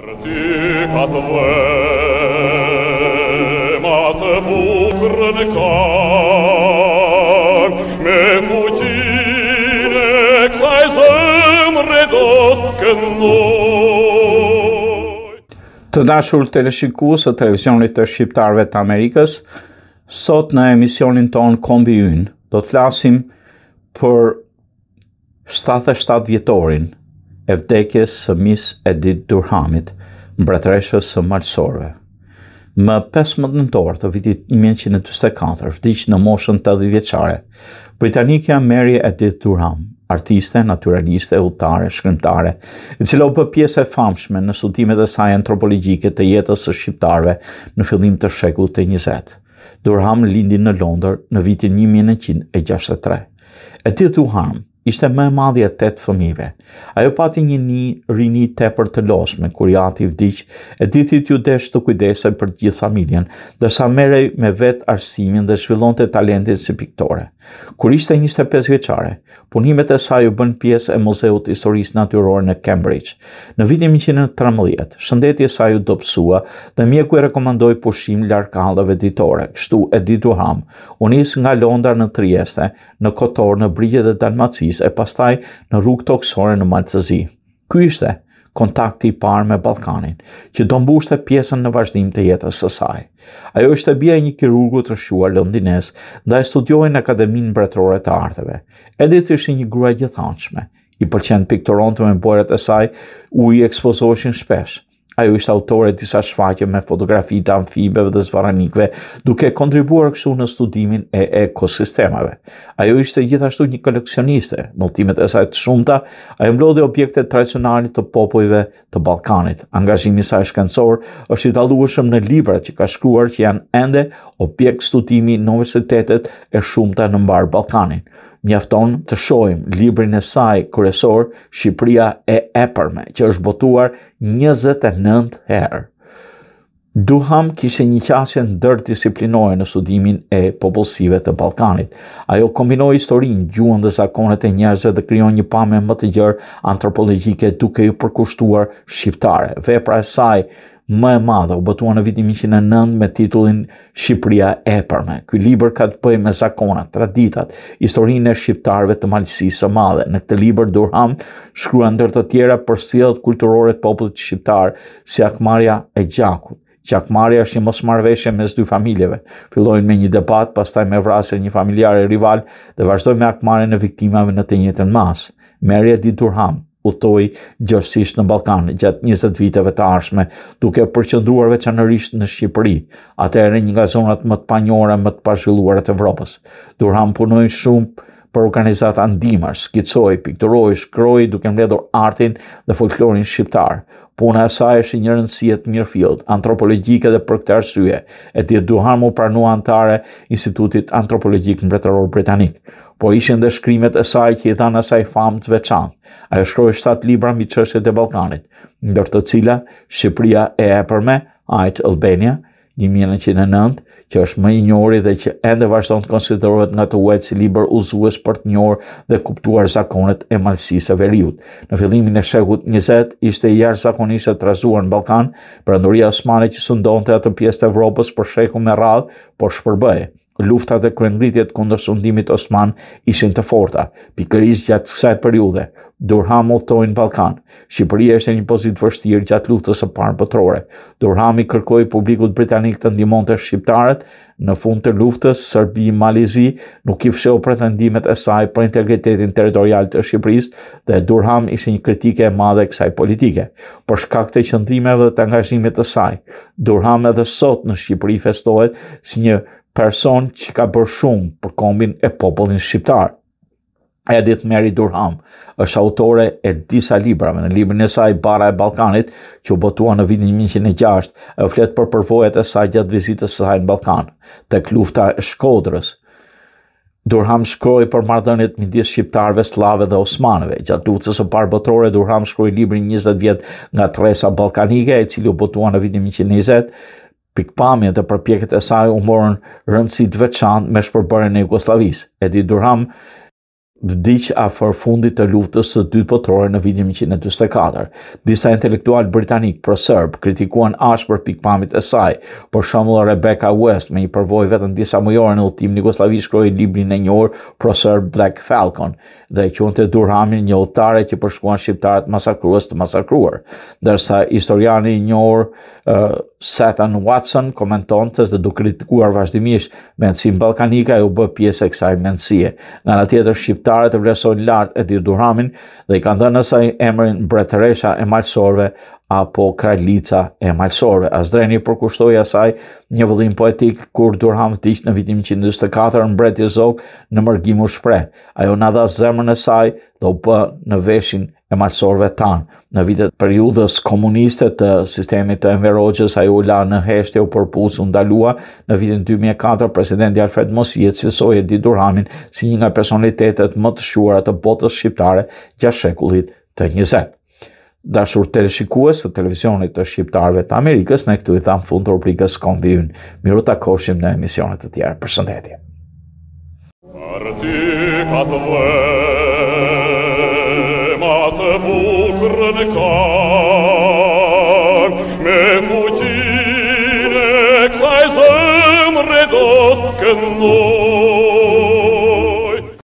të vëma të bukrë me e të dashur të të televizionit të shqiptarve të Amerikës, sot në emisionin tonë Kombi Yn, do të flasim për 77 vjetorin, e vdekjes së mis Edit Durhamit, mbretreshës së malsorve. Më 15 në torë të vitit 1924, vdicë në moshën të dhe vjeqare, Britanikja Mary Edith Durham, artiste, naturaliste, utare, shkrimtare, i cilo për pjesë e famshme në studimet e saj antropologjike të jetës së shqiptarve në fillim të shekut të njëzet. Durham lindi në Londër në vitin 1963. Edith Durham, ishte më e madhja e 8 fëmijëve. Ajo pati një një rini tepër të loshme, kur i ati vdiq, e ditit ju desh të kujdese për gjithë familjen, dërsa merej me vetë arsimin dhe shvillon të talentin si piktore. Kur ishte 25 veçare, punimet e saj u bën pjesë e Muzeut Historisë Natyrore në Cambridge. Në vitin 1913, shëndetje saj u dopsua dhe mjeku e rekomendoj pushim larkallëve ditore, kështu Edith Duham, unis nga Londra në Trieste, në Kotor, në Brigje e Dalmaci, Greqisë e pastaj në rrugë toksore në Maltëzi. Ky ishte kontakti i parë me Ballkanin, që do mbushte pjesën në vazhdim të jetës së saj. Ajo ishte bija e një kirurgu të shquar londinez, nda e studioj në Akademin Bretore të Arteve. Edith ishte një grua gjithanshme, i përqenë piktoron të me bojrat e saj, u i ekspozoshin shpesh, ajo ishte autore disa shfaqe me fotografi të amfibeve dhe zvaranikve, duke kontribuar kështu në studimin e ekosistemave. Ajo ishte gjithashtu një koleksioniste, në timet e saj të shumta, ajo mblodhi objekte tradicionale të popujve të Ballkanit. Angazhimi i saj shkencor është i dallueshëm në librat që ka shkruar që janë ende objekt studimi në universitetet e shumta në mbar Ballkanin. Mjafton të shohim librin e saj kryesor Shqipëria e eperme që është botuar 29 herë Duham kishe një qasje në dërë disiplinore në studimin e popullsive të Balkanit. Ajo kombinoi historinë, gjuhën dhe zakonet e njerëzve dhe kryon një pamje më të gjerë antropologjike duke ju përkushtuar shqiptare. Vepra e saj më e madhe u botua në vitin 1909 me titullin Shqipëria e Epërme. Ky libër ka të pëj me zakonat, traditat, historinë e shqiptarëve të malësisë së Madhe. Në këtë libër Durham shkruan ndër të tjera për sjelljet kulturore të popullit shqiptar, si akmarrja e gjakut, Qakmarja është një mos mes dy familjeve. Fillojnë me një debat, pastaj me vrasë një familjare e rival dhe vazhdojnë me akmarja në viktimave në të njëtën masë. Merja di Durham utoj gjërësisht në Balkan gjatë 20 viteve të arshme, duke që veçanërisht në Shqipëri, atë ere një nga zonat më të panjore, më të pashvilluar të Evropës. Durham punojnë shumë për organizat andimar, skicoj, pikturoj, shkroj, duke mredur artin dhe folklorin shqiptar. Puna e saj është një rëndësiet mirë fillt, antropologjike dhe për këtë arsye, e ti duhar mu pranu antare Institutit Antropologjik në bretëror britanik. Po ishën dhe shkrimet e saj që i dhanë e saj famë të veçanë. Ajo shkroj 7 libra mi qështet e Balkanit, ndër të cila Shqipria e e përme, Albania, 1909, që është më i njëri dhe që ende vazhdon të konsiderohet nga të uajtë si liber uzuës për të njërë dhe kuptuar zakonet e malsisë e veriut. Në fillimin e shekut 20, ishte i jarë zakonisë e të në Balkan, për ndurja Osmani që së atë pjesë të Evropës për shekut me radhë, por shpërbëje lufta dhe kërëngritjet kundër sundimit Osman ishin të forta, pikërisht gjatë kësaj periude, Durham u thtojnë Balkan. Shqipëria ishte një pozit vështirë gjatë luftës së parë botërore. Durham i kërkoi publikut britanik të ndihmonte shqiptarët në fund të luftës Serbi Malizi nuk i fshehu pretendimet e saj për integritetin territorial të Shqipërisë dhe Durham ishte një kritike e madhe kësaj politike. Për shkak të qëndrimeve dhe të angazhimit të saj, Durham edhe sot në Shqipëri festohet si një person që ka bërë shumë për kombin e popullin shqiptar. Edith Mary Durham është autore e disa librave. Në librin e saj Bara e Ballkanit, që u botua në vitin 1906, flet për përvojat e saj gjatë vizitës së saj në Ballkan, tek lufta e Shkodrës. Durham shkroj për një midis shqiptarëve slavëve dhe osmanëve. Gjatë luftës së parë botërore Durham shkroi librin 20 vjet nga Tresa Ballkanike, i cili u botua në vitin 1920 pikpamjet e përpjekjet e saj u morën rëndësi të veçantë me shpërbërjen e Jugosllavisë. Edi Durham vdiq afër fundit të luftës së dytë botërore në vitin 1944. Disa intelektual britanik pro serb kritikuan ashpër pikpamjet e saj. Për shembull Rebecca West me një përvojë vetëm disa mujore në udhtim në shkroi librin e njohur Pro Serb Black Falcon dhe e quante Durhamin një oltare që përshkuan shqiptarët masakruës të masakruar. Ndërsa historiani i njohur Satan Watson komenton të dhe du kritikuar vazhdimisht nësim balkanika e u bë pjesë e kësaj mendësie. Nga në tjetër shqiptarët vresojnë lartë e dirduramin dhe i kanë dhe nësaj emrin bretëresha e malsorve apo kralica e malsore. Azdreni përkushtoj asaj një vëllim poetik, kur durham të tishtë në vitim 124 në i zog në mërgimu shpre. Ajo në dha zemën e saj dhe u për në veshin e malsorve tanë. Në vitet periudës komuniste të sistemi të enverogjës, ajo u la në heshte u përpus u ndalua. Në vitin 2004, presidenti Alfred Mosijet sësoj e di durhamin si një nga personalitetet më të shuarat të botës shqiptare gja shekullit të njëzetë dashur të të shikues të televizionit të shqiptarëve të Amerikës, ne këtu i thamë fund të rubrikës kombivën. Miru të koshim në emisionet të tjerë. Për sëndetje. Për ty ka të vërë Oh